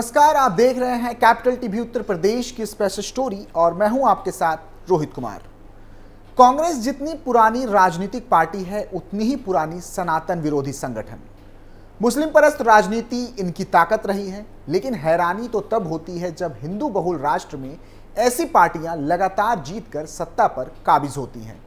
नमस्कार आप देख रहे हैं कैपिटल टीवी उत्तर प्रदेश की स्पेशल स्टोरी और मैं हूं आपके साथ रोहित कुमार कांग्रेस जितनी पुरानी राजनीतिक पार्टी है उतनी ही पुरानी सनातन विरोधी संगठन मुस्लिम परस्त राजनीति इनकी ताकत रही है लेकिन हैरानी तो तब होती है जब हिंदू बहुल राष्ट्र में ऐसी पार्टियां लगातार जीतकर सत्ता पर काबिज होती हैं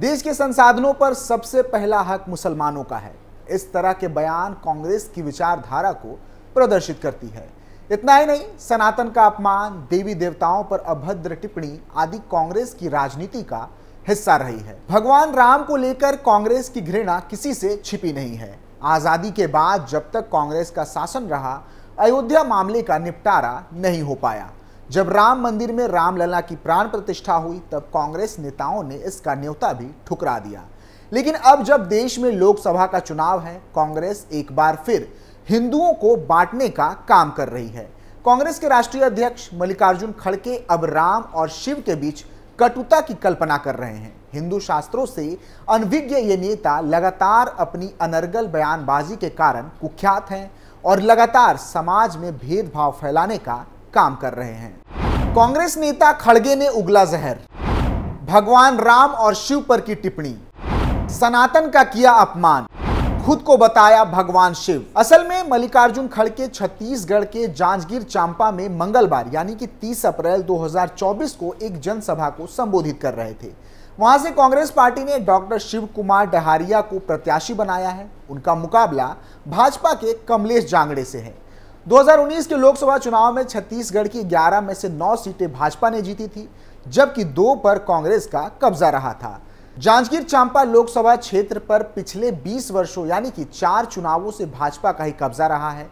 देश के संसाधनों पर सबसे पहला हक मुसलमानों का है इस तरह के बयान कांग्रेस की विचारधारा को प्रदर्शित करती है इतना ही नहीं सनातन का अपमान देवी देवताओं पर अभद्र टिप्पणी आदि कांग्रेस की राजनीति का हिस्सा रही है भगवान राम को लेकर कांग्रेस की घृणा किसी से छिपी नहीं है आजादी के बाद जब तक कांग्रेस का शासन रहा अयोध्या मामले का निपटारा नहीं हो पाया जब राम मंदिर में रामलला की प्राण प्रतिष्ठा हुई तब कांग्रेस नेताओं ने इसका न्योता भी ठुकरा दिया लेकिन अब जब देश में लोकसभा का चुनाव है कांग्रेस एक बार फिर हिंदुओं को बांटने का काम कर रही है कांग्रेस के राष्ट्रीय अध्यक्ष मल्लिकार्जुन खड़गे अब राम और शिव के बीच कटुता की कल्पना कर रहे हैं हिंदू शास्त्रों से अनभिज्ञ ये नेता लगातार अपनी अनर्गल बयानबाजी के कारण कुख्यात हैं और लगातार समाज में भेदभाव फैलाने का काम कर रहे हैं कांग्रेस नेता खड़गे ने उगला जहर भगवान राम और शिव पर की टिप्पणी सनातन का किया अपमान खुद को बताया भगवान शिव असल में मल्लिकार्जुन खड़के छत्तीसगढ़ के जांजगीर चांपा में मंगलवार यानी कि 30 अप्रैल 2024 को एक जनसभा को संबोधित कर रहे थे वहां से कांग्रेस पार्टी ने डॉक्टर शिव कुमार डहारिया को प्रत्याशी बनाया है उनका मुकाबला भाजपा के कमलेश जांगड़े से है 2019 के लोकसभा चुनाव में छत्तीसगढ़ की 11 में से 9 सीटें भाजपा ने जीती थी जबकि दो पर कांग्रेस का कब्जा रहा था जांजगीर चांपा लोकसभा क्षेत्र पर पिछले 20 वर्षों यानी कि चार चुनावों से भाजपा का ही कब्जा रहा है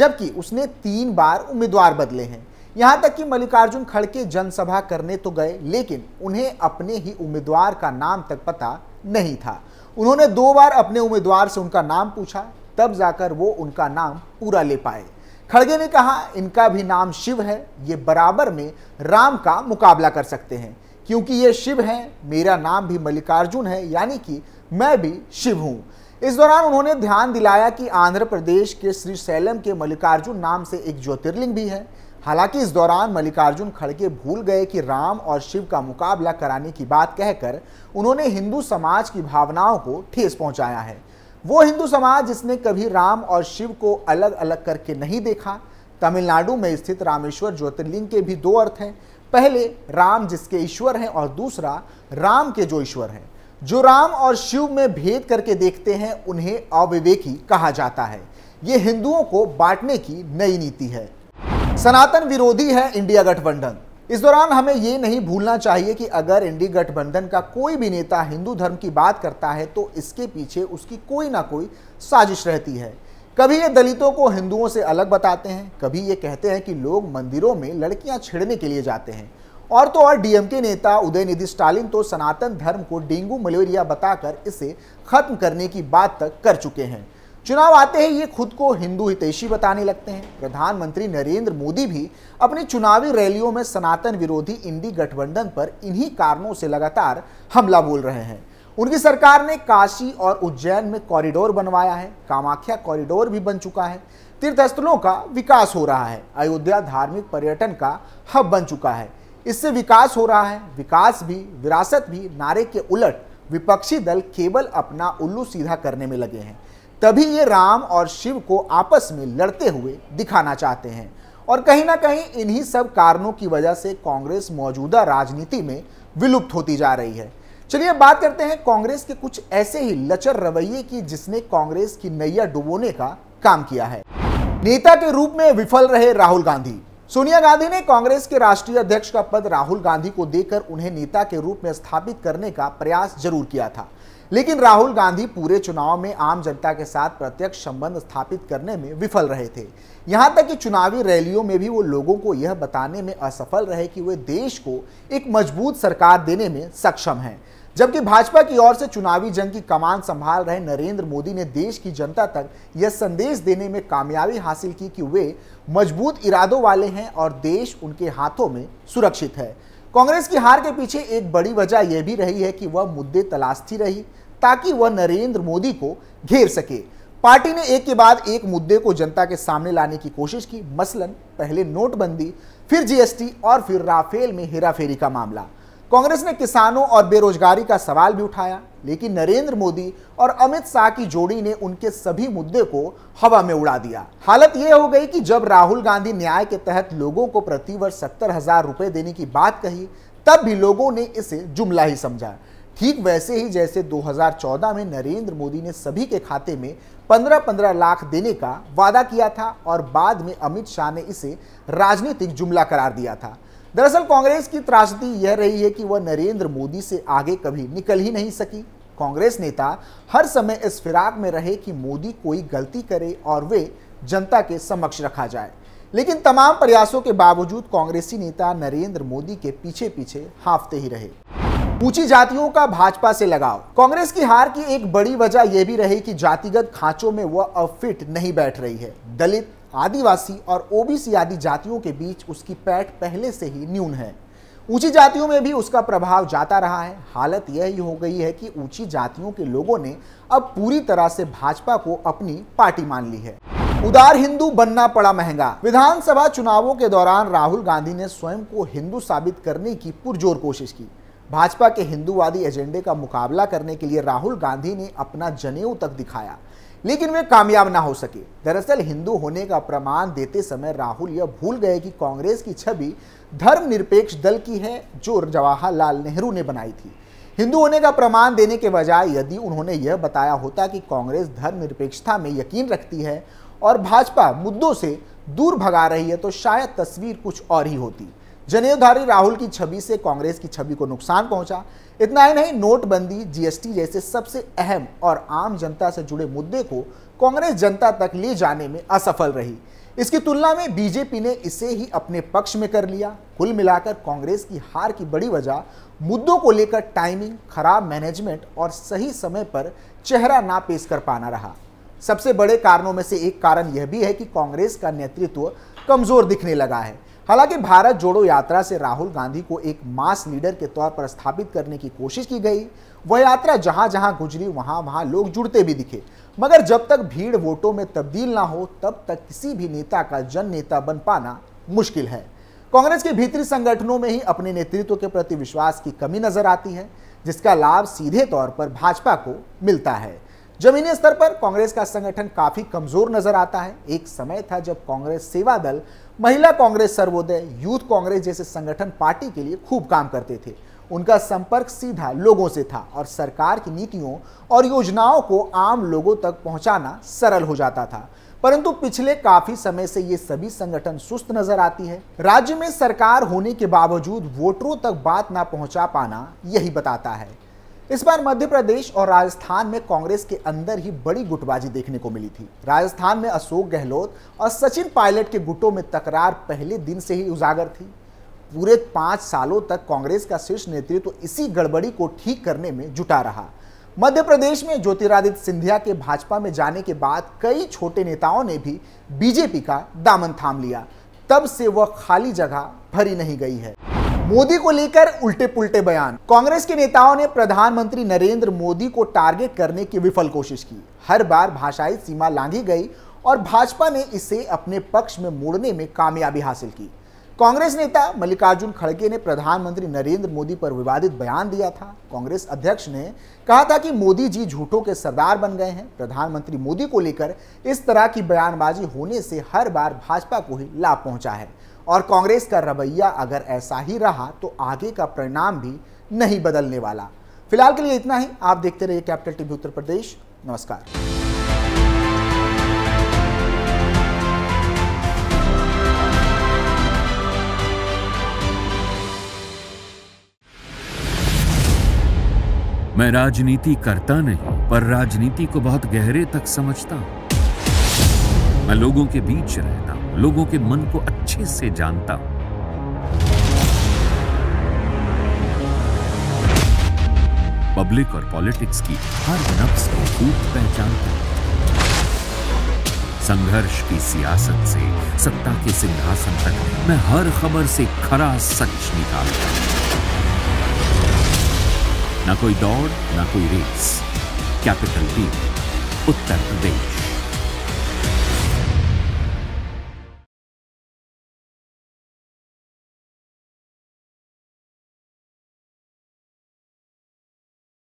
जबकि उसने तीन बार उम्मीदवार बदले हैं यहां तक कि मल्लिकार्जुन खड़गे जनसभा करने तो गए लेकिन उन्हें अपने ही उम्मीदवार का नाम तक पता नहीं था उन्होंने दो बार अपने उम्मीदवार से उनका नाम पूछा तब जाकर वो उनका नाम पूरा ले पाए खड़गे ने कहा इनका भी नाम शिव है ये बराबर में राम का मुकाबला कर सकते हैं क्योंकि ये शिव हैं मेरा नाम भी मल्लिकार्जुन है यानी कि मैं भी शिव हूँ इस दौरान उन्होंने ध्यान दिलाया कि आंध्र प्रदेश के श्री सैलम के मल्लिकार्जुन नाम से एक ज्योतिर्लिंग भी है हालांकि इस दौरान मल्लिकार्जुन खड़गे भूल गए कि राम और शिव का मुकाबला कराने की बात कहकर उन्होंने हिंदू समाज की भावनाओं को ठेस पहुंचाया है वो हिंदू समाज जिसने कभी राम और शिव को अलग अलग करके नहीं देखा तमिलनाडु में स्थित रामेश्वर ज्योतिर्लिंग के भी दो अर्थ हैं पहले राम जिसके ईश्वर हैं और दूसरा राम के जो ईश्वर हैं जो राम और शिव में भेद करके देखते हैं उन्हें अविवेकी कहा जाता है ये हिंदुओं को बांटने की नई नीति है सनातन विरोधी है इंडिया गठबंधन इस दौरान हमें ये नहीं भूलना चाहिए कि अगर इंडिया गठबंधन का कोई भी नेता हिंदू धर्म की बात करता है तो इसके पीछे उसकी कोई ना कोई साजिश रहती है कभी ये दलितों को हिंदुओं से अलग बताते हैं कभी ये कहते हैं कि लोग मंदिरों में लड़कियां छेड़ने के लिए जाते हैं और तो और डीएमके नेता उदयनिधि स्टालिन तो सनातन धर्म को डेंगू मलेरिया बताकर इसे खत्म करने की बात तक कर चुके हैं चुनाव आते ही ये खुद को हिंदू हितैषी बताने लगते हैं प्रधानमंत्री नरेंद्र मोदी भी अपनी चुनावी रैलियों में सनातन विरोधी इंडी गठबंधन पर इन्हीं कारणों से लगातार हमला बोल रहे हैं उनकी सरकार ने काशी और उज्जैन में कॉरिडोर बनवाया है कामाख्या कॉरिडोर भी बन चुका है तीर्थस्थलों का विकास हो रहा है अयोध्या धार्मिक पर्यटन का हब बन चुका है इससे विकास हो रहा है विकास भी विरासत भी नारे के उलट विपक्षी दल केवल अपना उल्लू सीधा करने में लगे हैं तभी ये राम और शिव को आपस में लड़ते हुए दिखाना चाहते हैं और कहीं ना कहीं इन्हीं सब कारणों की वजह से कांग्रेस मौजूदा राजनीति में विलुप्त होती जा रही है चलिए बात करते हैं कांग्रेस के कुछ ऐसे ही लचर रवैये की जिसने कांग्रेस की नैया डुबोने का काम किया है नेता के रूप में विफल रहे राहुल गांधी सोनिया गांधी ने कांग्रेस के राष्ट्रीय अध्यक्ष का पद राहुल गांधी को देकर उन्हें नेता के रूप में स्थापित करने का प्रयास जरूर किया था लेकिन राहुल गांधी पूरे चुनाव में आम जनता के साथ प्रत्यक्ष संबंध स्थापित करने में विफल रहे थे यहां तक कि चुनावी रैलियों में भी वो लोगों को यह बताने में असफल रहे कि वे देश को एक मजबूत सरकार देने में सक्षम हैं जबकि भाजपा की ओर से चुनावी जंग की कमान संभाल रहे नरेंद्र मोदी ने देश की जनता तक यह संदेश देने में कामयाबी हासिल की कि वे मजबूत इरादों वाले हैं और देश उनके हाथों में सुरक्षित है कांग्रेस की हार के पीछे एक बड़ी वजह यह भी रही है कि वह मुद्दे तलाशती रही ताकि वह नरेंद्र मोदी को घेर सके पार्टी ने एक के बाद एक मुद्दे को जनता के सामने लाने की कोशिश की मसलन पहले नोटबंदी फिर जीएसटी और फिर राफेल में हेराफेरी का मामला कांग्रेस ने किसानों और बेरोजगारी का सवाल भी उठाया लेकिन नरेंद्र मोदी और अमित शाह की जोड़ी ने उनके सभी मुद्दे को हवा में उड़ा दिया हालत यह हो गई कि जब राहुल गांधी न्याय के तहत लोगों को प्रतिवर्ष सत्तर हजार रुपए देने की बात कही तब भी लोगों ने इसे जुमला ही समझा ठीक वैसे ही जैसे 2014 में नरेंद्र मोदी ने सभी के खाते में 15-15 लाख देने का वादा किया था और बाद में अमित शाह ने इसे राजनीतिक जुमला करार दिया था दरअसल कांग्रेस की त्रासदी यह रही है कि वह नरेंद्र मोदी से आगे कभी निकल ही नहीं सकी कांग्रेस नेता हर समय इस फिराक में रहे कि मोदी कोई गलती करे और वे जनता के समक्ष रखा जाए लेकिन तमाम प्रयासों के बावजूद कांग्रेसी नेता नरेंद्र मोदी के पीछे पीछे हाफते ही रहे ऊंची जातियों का भाजपा से लगाव कांग्रेस की हार की एक बड़ी वजह यह भी रही कि जातिगत खांचों में वह अब फिट नहीं बैठ रही है दलित आदिवासी और ओबीसी आदि जातियों के बीच उसकी पैठ पहले से ही न्यून है ऊंची जातियों में भी उसका प्रभाव जाता रहा है हालत यह ही हो गई है कि ऊंची जातियों के लोगों ने अब पूरी तरह से भाजपा को अपनी पार्टी मान ली है उदार हिंदू बनना पड़ा महंगा विधानसभा चुनावों के दौरान राहुल गांधी ने स्वयं को हिंदू साबित करने की पुरजोर कोशिश की भाजपा के हिंदूवादी एजेंडे का मुकाबला करने के लिए राहुल गांधी ने अपना जनेऊ तक दिखाया लेकिन वे कामयाब ना हो सके दरअसल हिंदू होने का प्रमाण देते समय राहुल यह भूल गए कि कांग्रेस की छवि धर्मनिरपेक्ष दल की है जो जवाहरलाल नेहरू ने बनाई थी हिंदू होने का प्रमाण देने के बजाय यदि उन्होंने यह बताया होता कि कांग्रेस धर्मनिरपेक्षता में यकीन रखती है और भाजपा मुद्दों से दूर भगा रही है तो शायद तस्वीर कुछ और ही होती जनेऊधारी राहुल की छवि से कांग्रेस की छवि को नुकसान पहुंचा इतना ही नहीं नोटबंदी जीएसटी जैसे सबसे अहम और आम जनता से जुड़े मुद्दे को कांग्रेस जनता तक ले जाने में असफल रही इसकी तुलना में बीजेपी ने इसे ही अपने पक्ष में कर लिया कुल मिलाकर कांग्रेस की हार की बड़ी वजह मुद्दों को लेकर टाइमिंग खराब मैनेजमेंट और सही समय पर चेहरा ना पेश कर पाना रहा सबसे बड़े कारणों में से एक कारण यह भी है कि कांग्रेस का नेतृत्व कमजोर दिखने लगा है हालांकि भारत जोड़ो यात्रा से राहुल गांधी को एक मास लीडर के तौर पर स्थापित करने की कोशिश की गई वह यात्रा जहां जहां गुजरी वहां वहां लोग जुड़ते भी दिखे मगर जब तक भीड़ वोटों में तब्दील ना हो तब तक किसी भी नेता का जन नेता बन पाना मुश्किल है कांग्रेस के भीतरी संगठनों में ही अपने नेतृत्व के प्रति विश्वास की कमी नजर आती है जिसका लाभ सीधे तौर पर भाजपा को मिलता है जमीनी स्तर पर कांग्रेस का संगठन काफी कमजोर नजर आता है एक समय था जब कांग्रेस सेवा दल महिला कांग्रेस सर्वोदय यूथ कांग्रेस जैसे संगठन पार्टी के लिए खूब काम करते थे उनका संपर्क सीधा लोगों से था और सरकार की नीतियों और योजनाओं को आम लोगों तक पहुंचाना सरल हो जाता था परंतु पिछले काफी समय से ये सभी संगठन सुस्त नजर आती है राज्य में सरकार होने के बावजूद वोटरों तक बात ना पहुंचा पाना यही बताता है इस बार मध्य प्रदेश और राजस्थान में कांग्रेस के अंदर ही बड़ी गुटबाजी देखने को मिली थी राजस्थान में अशोक गहलोत और सचिन पायलट के गुटों में तकरार पहले दिन से ही उजागर थी पूरे पांच सालों तक कांग्रेस का शीर्ष नेतृत्व तो इसी गड़बड़ी को ठीक करने में जुटा रहा मध्य प्रदेश में ज्योतिरादित्य सिंधिया के भाजपा में जाने के बाद कई छोटे नेताओं ने भी बीजेपी का दामन थाम लिया तब से वह खाली जगह भरी नहीं गई है मोदी को लेकर उल्टे पुल्टे बयान कांग्रेस के नेताओं ने प्रधानमंत्री नरेंद्र मोदी को टारगेट करने की विफल कोशिश की हर बार भाषाई सीमा लांघी गई और भाजपा ने इसे अपने पक्ष में मोड़ने में कामयाबी हासिल की कांग्रेस नेता मल्लिकार्जुन खड़गे ने प्रधानमंत्री नरेंद्र मोदी पर विवादित बयान दिया था कांग्रेस अध्यक्ष ने कहा था कि मोदी जी झूठों के सरदार बन गए हैं प्रधानमंत्री मोदी को लेकर इस तरह की बयानबाजी होने से हर बार भाजपा को ही लाभ पहुंचा है और कांग्रेस का रवैया अगर ऐसा ही रहा तो आगे का परिणाम भी नहीं बदलने वाला फिलहाल के लिए इतना ही आप देखते रहिए कैपिटल टीवी उत्तर प्रदेश नमस्कार मैं राजनीति करता नहीं पर राजनीति को बहुत गहरे तक समझता हूं मैं लोगों के बीच रहता हूं लोगों के मन को अच्छे से जानता हूं पब्लिक और पॉलिटिक्स की हर नफ्स को खूब पहचानता हूं संघर्ष की सियासत से सत्ता के सिंहासन तक मैं हर खबर से खरा सच निकालता हूं ना कोई दौड़ ना कोई रेस कैपिटल टीम उत्तर प्रदेश